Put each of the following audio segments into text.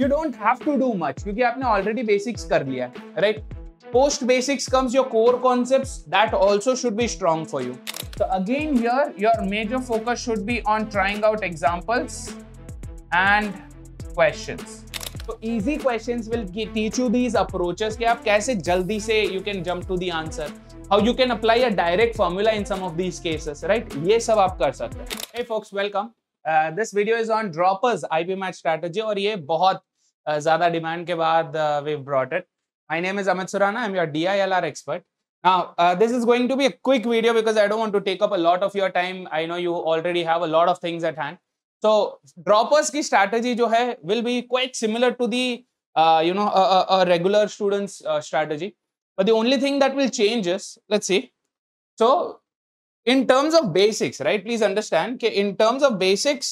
You don't have to do much क्योंकि आपने already basics कर लिया है right post basics comes your core concept that also should be strong for you तो again your your major focus should be on trying out examples and question तो easy question will teach you these approaches कि आप कैसे जल्दी से you can jump to the answer how you can apply a direct formula in some of these cases right ये सब आप कर सकते हैं folks welcome this video is on droppers IPMAT strategy और ये बहुत uh, zyada demand ke baad, uh, we've brought it. My name is Amit Surana. I'm your DILR expert. Now, uh, this is going to be a quick video because I don't want to take up a lot of your time. I know you already have a lot of things at hand. So, droppers ki strategy jo hai will be quite similar to the uh, you know a, a, a regular student's uh, strategy. But the only thing that will change is let's see. So, in terms of basics, right? Please understand कि in terms of basics,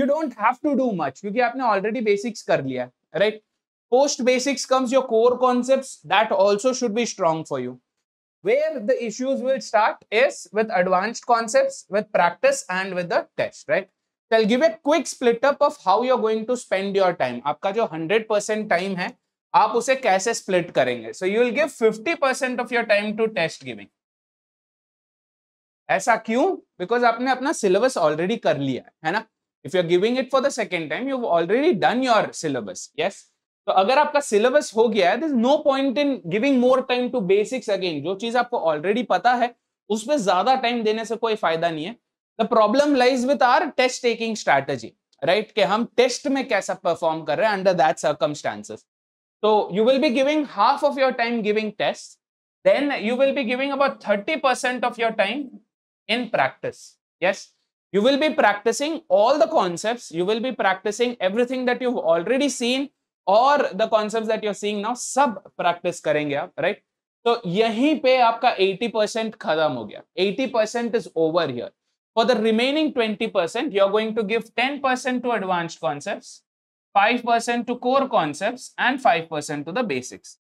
you don't have to do much क्योंकि आपने already basics कर लिया right post basics comes your core concepts that also should be strong for you where the issues will start is with advanced concepts with practice and with the test right so i'll give a quick split up of how you're going to spend your time aapka jo 100% time hai aap use kaise split karenge so you will give 50% of your time to test giving ऐसा क्यों because आपने अपना syllabus already कर लिया है ना if you are giving it for the second time you already done your syllabus yes तो अगर आपका सिलेबस हो गया है no point in giving more time to basics again जो चीज आपको ऑलरेडी पता है उसमें ज्यादा टाइम देने से कोई फायदा नहीं है the problem lies with our test taking strategy right के हम टेस्ट में कैसा परफॉर्म कर रहे हैं अंडर दैट सर्कमस्टांसेस तो you will be giving half of your time giving test then you will be giving about thirty percent of your time in practice yes you will be practicing all the concepts you will be practicing everything that you've already seen or the concepts that you're seeing now sub practice karenge aap right so yahi pe aapka 80% khatam ho gaya 80% is over here for the remaining 20% you're going to give 10% to advanced concepts 5% to core concepts and 5% to the basics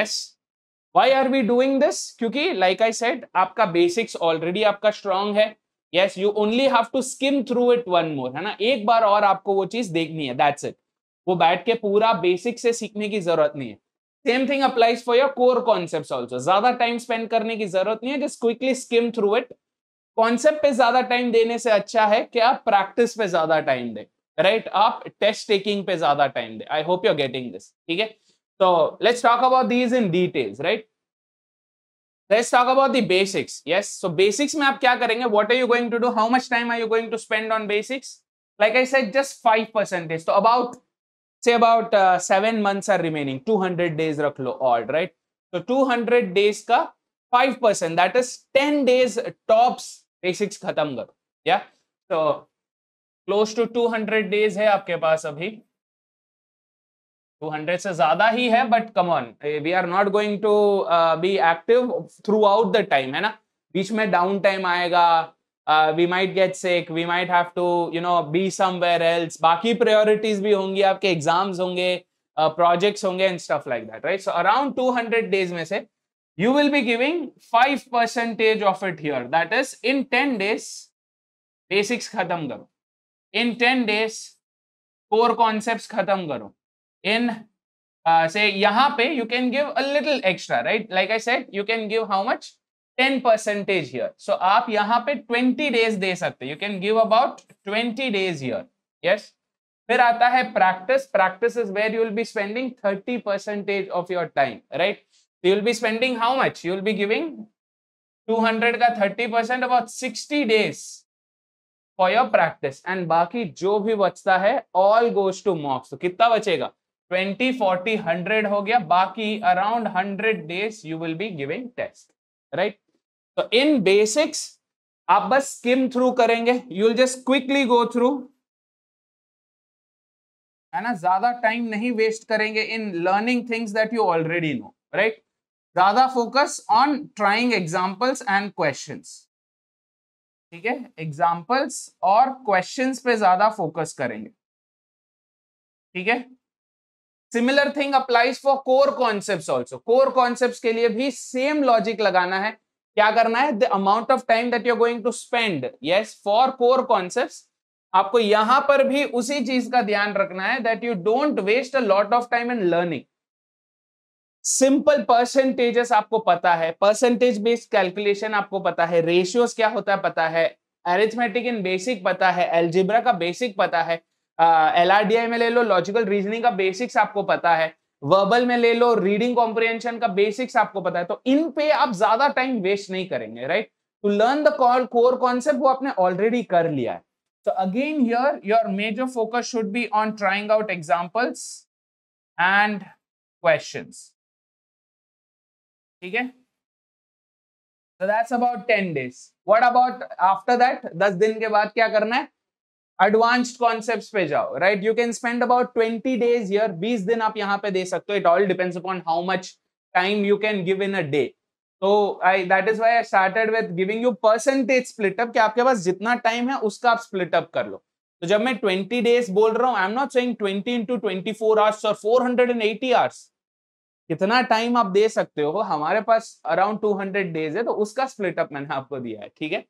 yes why are we doing this kyunki like i said aapka basics already aapka strong hai yes you only have to skim through it one more है ना एक बार और आपको वो चीज देखनी है that's it वो बैठ के पूरा बेसिक से सीखने की जरूरत नहीं है same thing applies for your core concept also ज्यादा टाइम स्पेंड करने की जरूरत नहीं है just quickly skim through it concept पे ज्यादा टाइम देने से अच्छा है कि आप प्रैक्टिस पे ज्यादा टाइम दें राइट right? आप टेस्ट टेकिंग पे ज्यादा टाइम दें I hope you're getting this ठीक है तो let's talk about these in details right let's talk about the basics yes so basics में आप क्या करेंगे what are you going to do how much time are you going to spend on basics like I said just 5% तो about say about seven months are remaining 200 days रख लो all right तो 200 days का 5% that is 10 days tops basics खत्म करो या तो close to 200 days है आपके पास अभी 200 से ज्यादा ही है but come on we are not going to be active throughout the time है ना बीच में डाउन टाइम आएगा we might get sick we might have to you know be somewhere else बाकी प्रायोरिटीज भी होंगी आपके एग्जाम्स होंगे प्रोजेक्ट्स uh, होंगे and stuff like that right so around 200 days में से will be giving five 5% of it here that is in 10 days basics खत्म करो इन 10 डेज कोर कॉन्सेप्ट खत्म करो in uh, say yahan pe you can give a little extra right like i said you can give how much 10 percentage here so aap yahan pe 20 days de sakte you can give about 20 days here yes फिर आता है practice practice is where you will be spending 30 percentage of your time right you will be spending how much you will be giving 200 का 30 percent about 60 days for your practice and बाकी जो भी बचता है all goes to मॉक्स तो कितना बचेगा twenty forty hundred हो गया बाकी around hundred days you will be giving test right तो इन बेसिक्स आप बस स्किम थ्रू करेंगे you will just quickly go through है ना ज्यादा टाइम नहीं वेस्ट करेंगे in learning things that you already know right ज्यादा focus on trying examples and question ठीक है एग्जाम्पल्स और क्वेश्चन पे ज्यादा फोकस करेंगे ठीक है similar thing اپلائیز for core concepts also core concepts કે લિયે ભી સેમ લોજિક લગાના હે ક્યા કરના હે the amount of time that you are going to spend yes for core concepts આપકો યહા પર ભી ઉસી ચીઝ કા ધ્યાન રખના હે that you don't waste a lot of time in learning simple percentages આપકો pata hai percentage base calculation આપકો pata hai રેશIOS ક્યા હોતા હે pata hai arithmetic in basic pata hai algebra કા બેઝિક pata hai एल में ले लो logical reasoning का बेसिक्स आपको पता है वर्बल में ले लो रीडिंग कॉम्प्रिहेंशन का बेसिक्स आपको पता है तो इन पे आप ज्यादा टाइम वेस्ट नहीं करेंगे right to learn the core concept वो आपने ऑलरेडी कर लिया है so again here your major focus should be on trying out examples and questions ठीक है so that's about ten days what about after that दस दिन के बाद क्या करना है एडवांस्ड कॉन्सेप्ट्स पे जाओ right you can spend about twenty days ईयर बीस दिन आप यहाँ पे दे सकते हो it all depends upon how much time you can give in a day तो I that is why started with giving you percentage split up कि आपके पास जितना टाइम है उसका आप स्प्लिटअप कर लो तो जब मैं ट्वेंटी डेज बोल रहा हूँ I am not saying twenty into twenty four hours और four hundred and eighty hours कितना टाइम आप दे सकते हो हमारे पास अराउंड टू हंड्रेड डेज है तो उसका स्प्लिटअप मैंने आपको दिया है ठीक है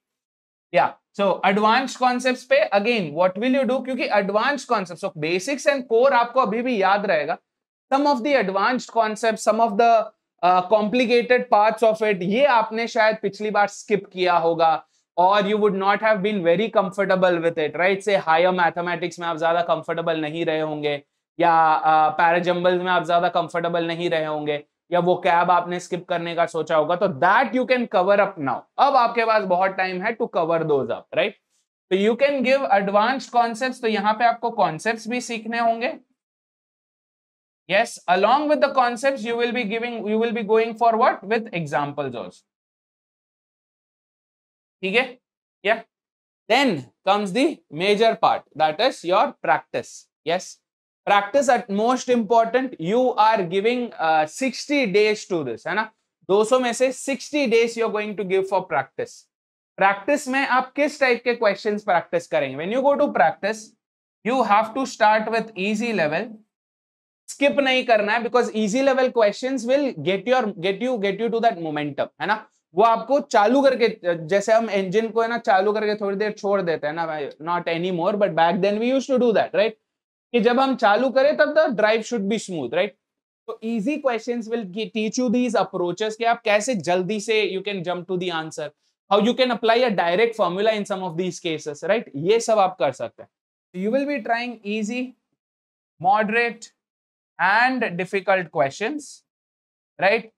या सो एडवांस कॉन्सेप्ट पे again what will you do क्योंकि advance concept basics and core आपको अभी भी याद रहेगा some of the advance concept some of the complicated part of it ये आपने शायद पिछली बार स्किप किया होगा और you would not have been very comfortable with it right से हायर मैथमेटिक्स में आप ज्यादा कंफर्टेबल नहीं रहे होंगे या पैराजम्बल uh, में आप ज्यादा कंफर्टेबल नहीं रहे होंगे या वो कैब आपने स्किप करने का सोचा होगा तो that you can cover up now अब आपके पास बहुत टाइम है टू कवर दो राइट तो you can give advance concept तो यहां पे आपको कॉन्सेप्ट भी सीखने होंगे yes along with concept you will be giving you will be going for what with example जो ठीक है या then comes the major part that is your practice yes practice at most important you are giving sixty days to this है ना 200 में से 60 days you are going to give for practice practice में आप किस टाइप के questions practice करेंगे when you go to practice you have to start with easy level skip नहीं करना है because easy level questions will get your get you get you to that momentum है ना वो आपको चालू करके जैसे हम इंजन को है ना चालू करके थोड़ी देर छोड़ देते हैं ना not any more but back then we use to do that right कि जब हम चालू करें तब the drive should be smooth right तो easy questions will teach you these approaches कि आप कैसे जल्दी से you can jump to the answer how you can apply a direct formula in some of these cases right ये सब आप कर सकते हैं you will be trying easy moderate and difficult question right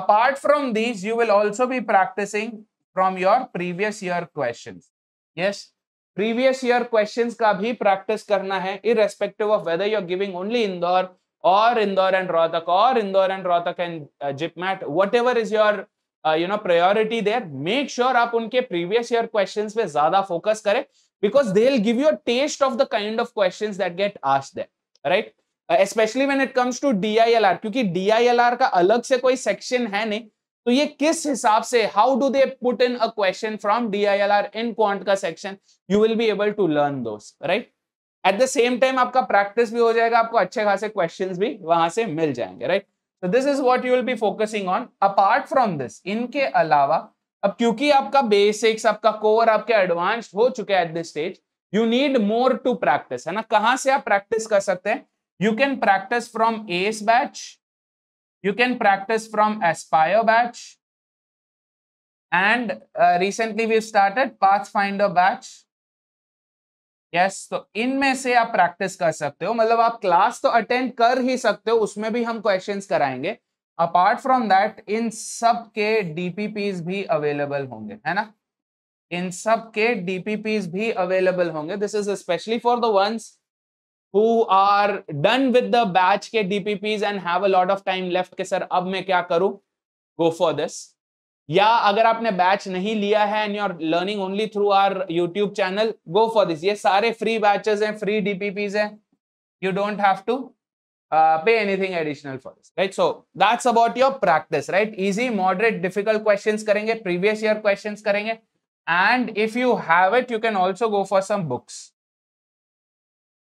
apart from these you will also be practicing from your previous year question yes previous year question का भी practice करना है irrespective of whether you're giving only Indore और Indore and Rohtak और Indore and Rohtak and JIPMAT whatever is your you know priority there make sure आप उनके previous year question पे ज्यादा फोकस करें because they will give you a test of the kind of question that get आज they right especially when it comes to D I L R क्योंकि D I L R का अलग से कोई section है नहीं तो ये किस हिसाब से how do they put in a question from D I L R in quant का section you will be able to learn those right at the same time आपका प्रैक्टिस भी हो जाएगा आपको अच्छे खासे क्वेश्चन भी वहां से मिल जाएंगे राइट तो this is what you will be focusing on apart from this इनके अलावा अब क्योंकि आपका बेसिक्स आपका कोर आपके एडवांस हो चुके हैं at this stage you need more to practice है ना कहां से आप प्रैक्टिस कर सकते हैं you can practice from S batch you can practice from aspire batch and uh, recently we've started pathfinder batch yes तो इनमें से आप प्रैक्टिस कर सकते हो मतलब आप क्लास तो अटेंड कर ही सकते हो उसमें भी हम क्वेश्चन कराएंगे अपार्ट फ्रॉम दैट इन सब के डीपीपीज भी अवेलेबल होंगे है ना इन सब के डीपीपीज भी अवेलेबल होंगे this is specially for the ones who are done with the batch ke DPPs and have a lot of time left ke sir ab main kya karu go for this ya agar aapne batch nahi liya hai and you are learning only through our youtube channel go for this ye sare free batches hain free dpps hain you don't have to uh, pay anything additional for this right so that's about your practice right easy moderate difficult questions karenge previous year questions karenge and if you have it you can also go for some books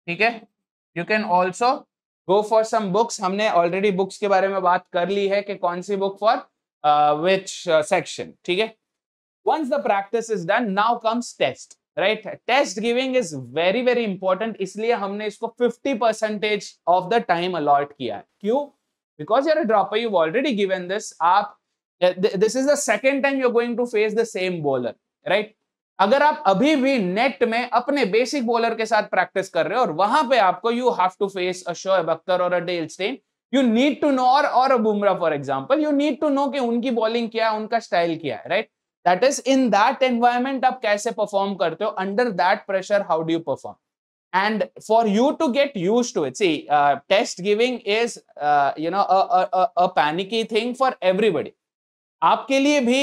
ठीक है you can also go for some books हमने already books के बारे में बात कर ली है कि कौन सी बुक फॉर विच सेक्शन ठीक है once the practice is done now comes test right test giving is very very important इसलिए हमने इसको fifty percentage of the time allot किया है क्यों because you're a dropper you already given this आप this is the second time you're going to face the same bowler right अगर आप अभी भी नेट में अपने बेसिक बॉलर के साथ प्रैक्टिस कर रहे हो और वहां पे आपको you have to face Shoaib Akhtar और Dale Steyn you need to know और और Bumrah for example you need to know कि उनकी बॉलिंग क्या है उनका स्टाइल क्या है right that is in that environment आप कैसे परफॉर्म करते हो under that pressure how do you perform and for you to get used to it see uh, test giving is uh, you know a, a, a, panicky thing for everybody आपके लिए भी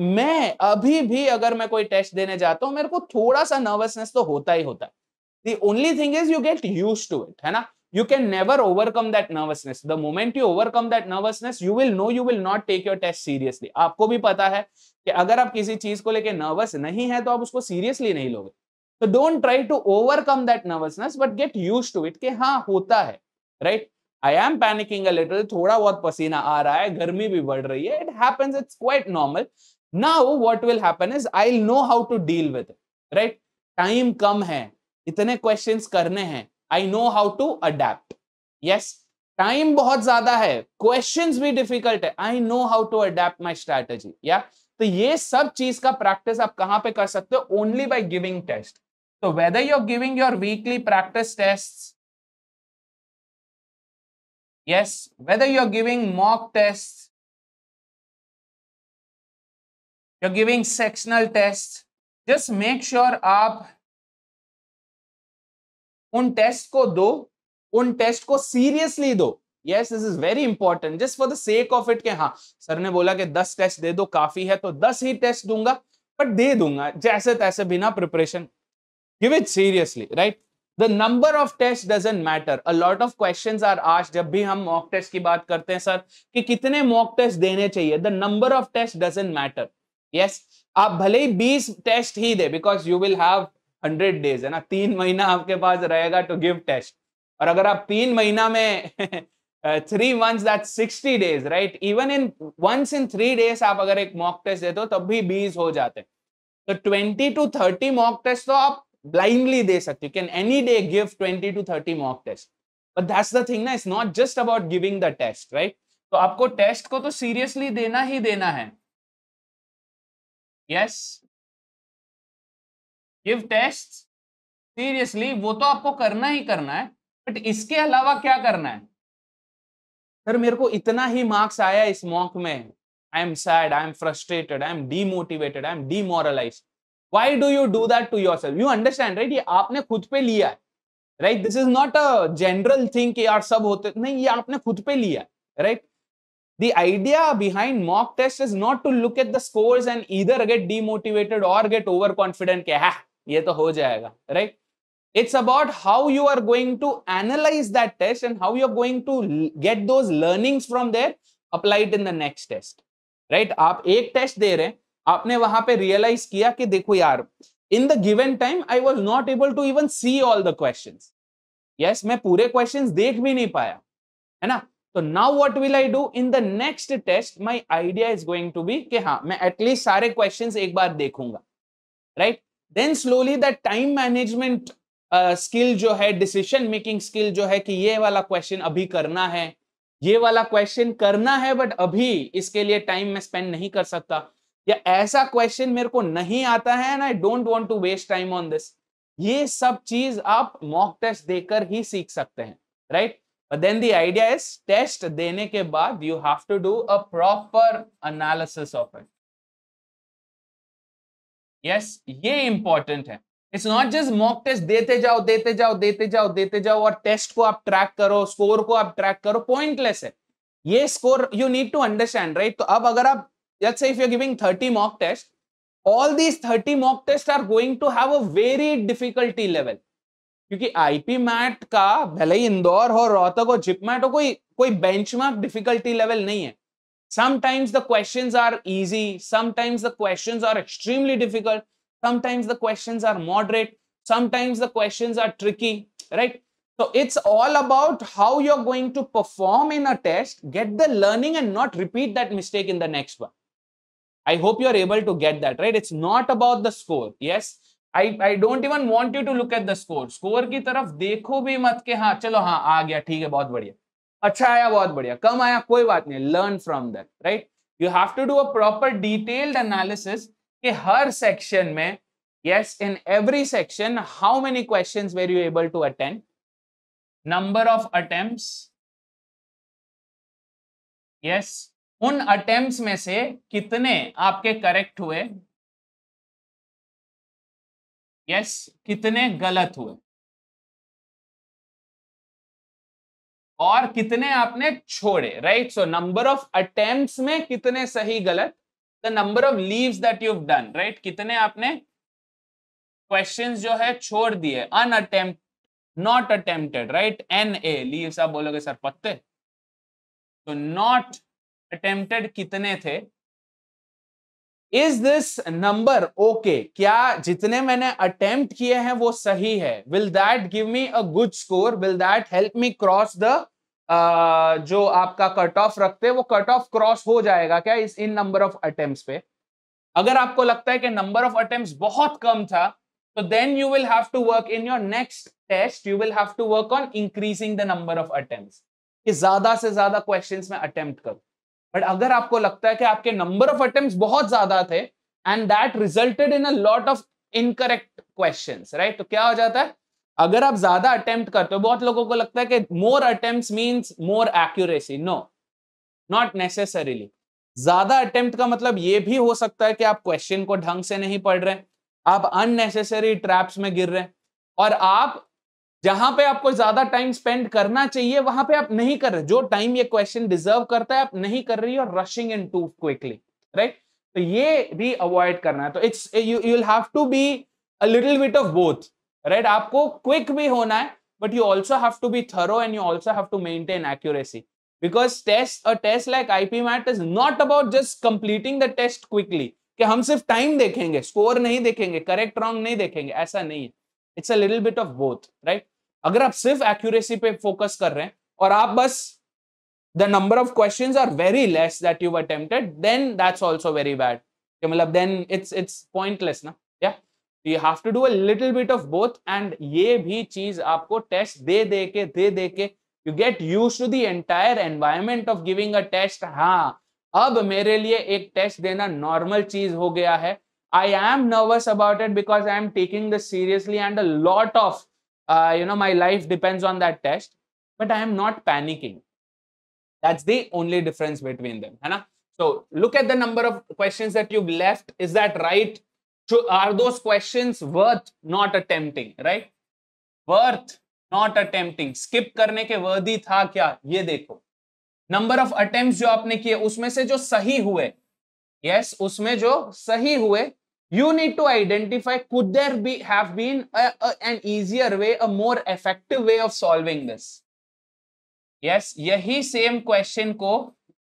मैं अभी भी अगर मैं कोई टेस्ट देने जाता हूं मेरे को थोड़ा सा नर्वसनेस तो होता ही होता है the only thing is you get use to it है ना you can never overcome that nervousness the moment you overcome that nervousness you will know you will not take your test seriously आपको भी पता है कि अगर आप किसी चीज को लेकर नर्वस नहीं है तो आप उसको सीरियसली नहीं लोगे तो don't try to overcome that nervousness but get use to it कि हाँ होता है right right? I am panicking a little. थोड़ा बहुत पसीना आ रहा है गर्मी भी बढ़ रही है it happens it's quite normal now what will happen is i'll know how to deal with it right time kam hai itne questions karne hain i know how to adapt yes time bahut zyada hai questions bhi difficult hai i know how to adapt my strategy yeah तो ये सब चीज का practice आप कहां पे कर सकते हो ओनली बाय गिविंग टेस्ट तो whether you are giving your weekly practice test yes whether you're giving mock tests you're giving sectional tests just make sure आप उन टेस्ट को दो उन टेस्ट को सीरियसली दो yes this is very important just for the sake of it के हाँ sir ने बोला कि दस टेस्ट दे दो काफी है तो दस ही टेस्ट दूंगा बट दे दूंगा जैसे तैसे बिना preparation give it seriously right the number of test doesn't matter a lot of question are आज जब भी हम मॉक टेस्ट की बात करते हैं सर कि कितने मॉक टेस्ट देने चाहिए the number of test doesn't matter yes आप भले ही बीस टेस्ट ही दे because you will have hundred days है ना तीन महीना आपके पास रहेगा टू गिव टेस्ट और अगर आप तीन महीना में three months that sixty days right even in once in three days आप अगर एक मॉक टेस्ट देते हो तब भी बीस हो जाते हैं तो twenty to thirty mock test तो आप ब्लाइंडली दे सकते हो can any day give twenty to thirty mock test but that's the thing ना it's not just about giving the test right तो आपको टेस्ट को तो सीरियसली देना ही देना है यस गिव टेस्ट सीरियसली वो तो आपको करना ही करना है बट इसके अलावा क्या करना है सर मेरे को इतना ही मार्क्स आया इस मॉक में I am sad I am frustrated I am demotivated I am demoralize why do you do that to yourself you understand right ये आपने खुद पे लिया है right this is not a general thing कि यार सब होते नहीं ये आपने खुद पे लिया right right? the idea behind mock test is not to look at the scores and either get demotivated or get overconfident ke ha ye to ho jayega right it's about how you are going to analyze that test and how you are going to get those learnings from there applied in the next test right aap ek test de rahe aapne wahan pe realize kiya ki dekho yaar in the given time i was not able to even see all the questions yes main pure questions dekh bhi nahi paya hai na तो now what will I do in the next test my idea is going to be कि हाँ मैं at least सारे questions एक बार देखूंगा right then slowly the time management skill जो है डिसीशन मेकिंग स्किल जो है कि ये वाला क्वेश्चन अभी करना है ये वाला क्वेश्चन करना है बट अभी इसके लिए टाइम मैं स्पेंड नहीं कर सकता या ऐसा क्वेश्चन मेरे को नहीं आता है and I don't want to waste time on this ये सब चीज आप मॉक टेस्ट देकर ही सीख सकते हैं right right? But then the idea is test dene ke baad you have to do a proper analysis of it. Yes, ये important है. It's not just mock test देते जाओ देते जाओ देते जाओ देते जाओ और टेस्ट को आप ट्रैक करो स्कोर को आप ट्रैक करो पॉइंटलेस है ये score you need to understand right तो अब अगर आप let's say if you're giving 30 mock tests all these 30 mock tests are going to have a very difficulty level क्योंकि आईपी मैट का भले ही इंदौर हो रोहतक हो जिपमैट हो कोई कोई बेंचमार्क डिफिकल्टी लेवल नहीं है sometimes the question are easy sometimes the question are extremely difficult sometimes the question are moderate sometimes the question are tricky right so it's all about how you're going to perform in a test get the learning and not repeat that mistake in the next one i hope you are able to get that right it's not about the score yes I don't even want you to look at the score score की तरफ देखो भी मत के हाँ चलो हाँ आ गया ठीक है बहुत बढ़िया अच्छा आया बहुत बढ़िया कम आया कोई बात नहीं learn from that right you have to do a proper detailed analysis कि हर सेक्शन में yes in every section how many question were you able to attend number of attempt yes उन अटेम्प्ट में से कितने आपके करेक्ट हुए yes कितने गलत हुए और कितने आपने छोड़े right so number of attempt में कितने सही गलत the number of leaves that you done right कितने आपने क्वेश्चंस जो है छोड़ दिए unattempt not attempted right N A leaves आप बोलोगे सर पत्ते तो नॉट अटेम्प्टेड कितने थे इज दिस नंबर ओके क्या जितने मैंने अटेम्प्ट किए हैं वो सही है will that give me a good score will that help me cross the जो आपका कट ऑफ रखते हैं वो कट ऑफ क्रॉस हो जाएगा क्या इस इन नंबर ऑफ अटेम्प्ट पे अगर आपको लगता है कि नंबर ऑफ अटेम्प्ट बहुत कम था तो then you will have to work in your next test you will have to work on increasing the number of attempt कि ज्यादा से ज्यादा क्वेश्चंस में अटेम्प्ट करो बट अगर आपको लगता है कि आपके नंबर ऑफ अटेम्प्ट बहुत ज्यादा थे and that resulted in a lot of incorrect question right तो क्या हो जाता है अगर आप ज्यादा अटेम्प्ट करते हो बहुत लोगों को लगता है कि more attempt means more accuracy no not necessarily ज्यादा अटेम्प्ट का मतलब ये भी हो सकता है कि आप क्वेश्चन को ढंग से नहीं पढ़ रहे आप अननेसेसरी ट्रैप्स में गिर रहे हैं और आप जहां पे आपको ज्यादा टाइम स्पेंड करना चाहिए वहां पे आप नहीं कर रहे जो टाइम ये क्वेश्चन डिजर्व करता है आप नहीं कर रही और rushing in to quickly right तो ये भी अवॉइड करना है तो it's you have to be a little bit of both right आपको क्विक भी होना है but you also have to be thorough and you also have to maintain accuracy test a test like IPMAT is not about just completing the test quickly कि हम सिर्फ time देखेंगे score नहीं देखेंगे correct wrong नहीं देखेंगे ऐसा नहीं है it's a little bit of both right अगर आप सिर्फ एक्यूरेसी पे फोकस कर रहे हैं और आप बस the number of question are very less that you attempted then that's also very bad मतलब देन इट्स इट्स पॉइंटलेस ना या you have to do a little bit of both and ये भी चीज आपको टेस्ट दे दे के दे दे के you get use to the entire environment of giving a test हाँ अब मेरे लिए एक टेस्ट देना नॉर्मल चीज हो गया है I am nervous about it because I am taking this seriously and a lot of uh, you know my life depends on that test but i am not panicking that's the only difference between them hai na? so look at the number of questions that you've left is that right are those questions worth not attempting right worth not attempting skip करने के worthy था क्या ये देखो number of attempt जो आपने किए उसमें से जो सही हुए यस yes, उसमें जो सही हुए you need to identify could there be have been a, a, an easier way a more effective way of solving this yes yahi same question ko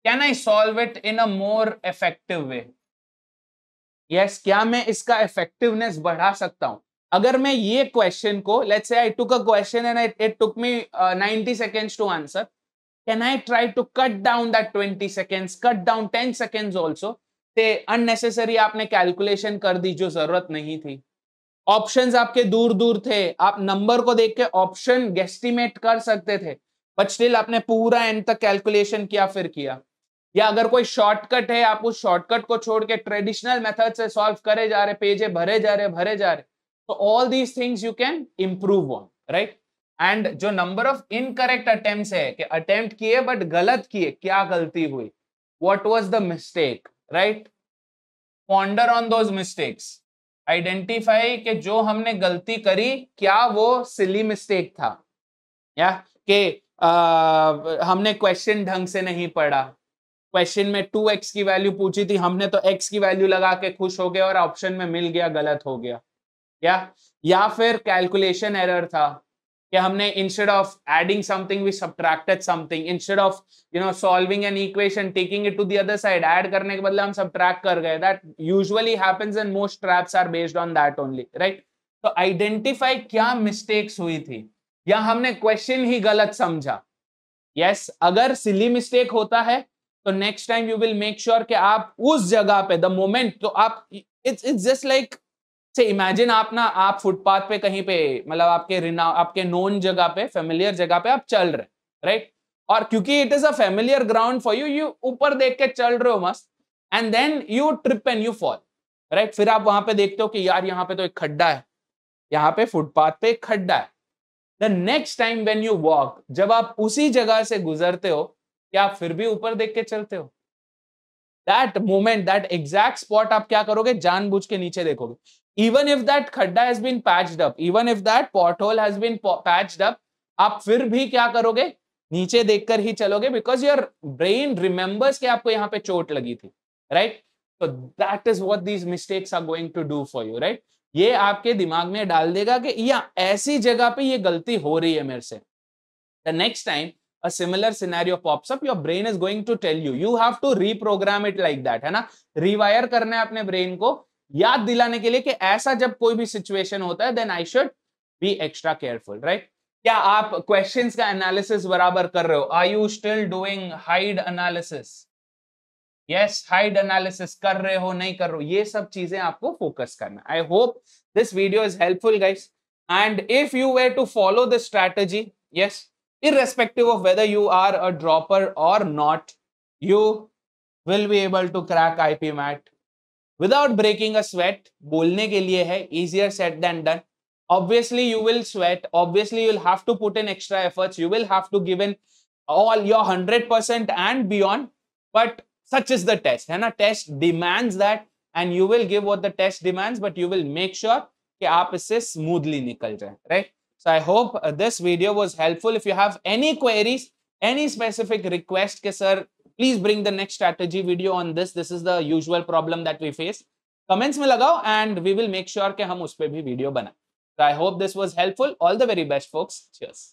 can i solve it in a more effective way yes kya main iska effectiveness badha sakta hu अगर मैं ये question को let's say I took a question and it took me 90 seconds to answer can I try to cut down that 20 seconds cut down 10 seconds also ते unnecessary आपने calculation कर दी जो जरूरत नहीं थी ऑप्शंस आपके दूर दूर थे आप नंबर को देख के ऑप्शन गेस्टिमेट कर सकते थे बट स्टिल आपने पूरा एंड तक कैलकुलेशन किया फिर किया या अगर कोई शॉर्टकट है आप उस शॉर्टकट को छोड़ के ट्रेडिशनल मेथड से सॉल्व करे जा रहे पेजे भरे जा रहे भरे जा रहे तो all these things you can improve on right and जो नंबर ऑफ इनकरेक्ट अटेम्प्ट है कि अटेम्प्ट किए बट गलत किए क्या गलती हुई what was the mistake right ponder on those mistakes identify के जो हमने गलती करी क्या वो सिली मिस्टेक था या आ, हमने क्वेश्चन ढंग से नहीं पढ़ा क्वेश्चन में टू एक्स की वैल्यू पूछी थी हमने तो एक्स की वैल्यू लगा के खुश हो गया और ऑप्शन में मिल गया गलत हो गया या या फिर कैलकुलेशन एरर था कि हमने instead of adding something we subtracted something instead of you know solving an equation taking it to the other side add करने के बदले हम सब्ट्रैक्ट कर गए that usually happens and most traps are based on that only right तो identify क्या mistakes हुई थी या हमने क्वेश्चन ही गलत समझा यस yes, अगर सिली मिस्टेक होता है तो next time you will make sure कि आप उस जगह पे द मोमेंट तो आप it's it's just like say imagine आप ना आप फुटपाथ पे कहीं पे मतलब आपके रिना आपके नोन जगह पे फेमिलियर जगह पे आप चल रहे राइट और क्योंकि it is a familiar ground for you you ऊपर देख के चल रहे हो मस्त and then you trip and you fall right फिर आप वहां पे देखते हो कि यार यहाँ पे तो एक खड्डा है यहाँ पे फुटपाथ पे एक खड्डा है the next time when you walk जब आप उसी जगह से गुजरते हो क्या आप फिर भी ऊपर देख के चलते हो that moment that exact spot आप क्या करोगे जानबूझ के नीचे देखोगे इवन इफ दैट खड्डा has been patched up even if that pothole has been patched up आप फिर भी क्या करोगे नीचे देखकर ही चलोगे बिकॉज योर ब्रेन रिमेंबर्स कि आपको यहाँ पे चोट लगी थी राइट तो that is what these mistakes are going to do for you right ये आपके दिमाग में डाल देगा कि या ऐसी जगह पे ये गलती हो रही है मेरे से the next time a similar scenario pops up your brain is going to tell you you have to reprogram it like that है ना रिवायर करना है अपने ब्रेन को याद दिलाने के लिए कि ऐसा जब कोई भी सिचुएशन होता है then I should be extra careful right क्या आप क्वेश्चन का एनालिसिस बराबर कर रहे हो are you still doing hide analysis yes hide analysis कर रहे हो नहीं कर रहे हो ये सब चीजें आपको फोकस करना I hope this video is helpful guys and if you way to follow this strategy yes of whether you are a dropper or not you will be able to crack IPMAT without breaking a sweat बोलने के लिए है easier said than done obviously you will sweat obviously you'll have to put in extra efforts you will have to give in all your 100% and beyond but such is the test है ना test demands that and you will give what the test demands but you will make sure कि आप इससे smoothly निकल जाए right so i hope this video was helpful if you have any queries any specific request के sir please bring the next strategy video on this this is the usual problem that we face comments में लगाओ and we will make sure के हम उस पर भी video बनाए तो I hope this was helpful all the very best focus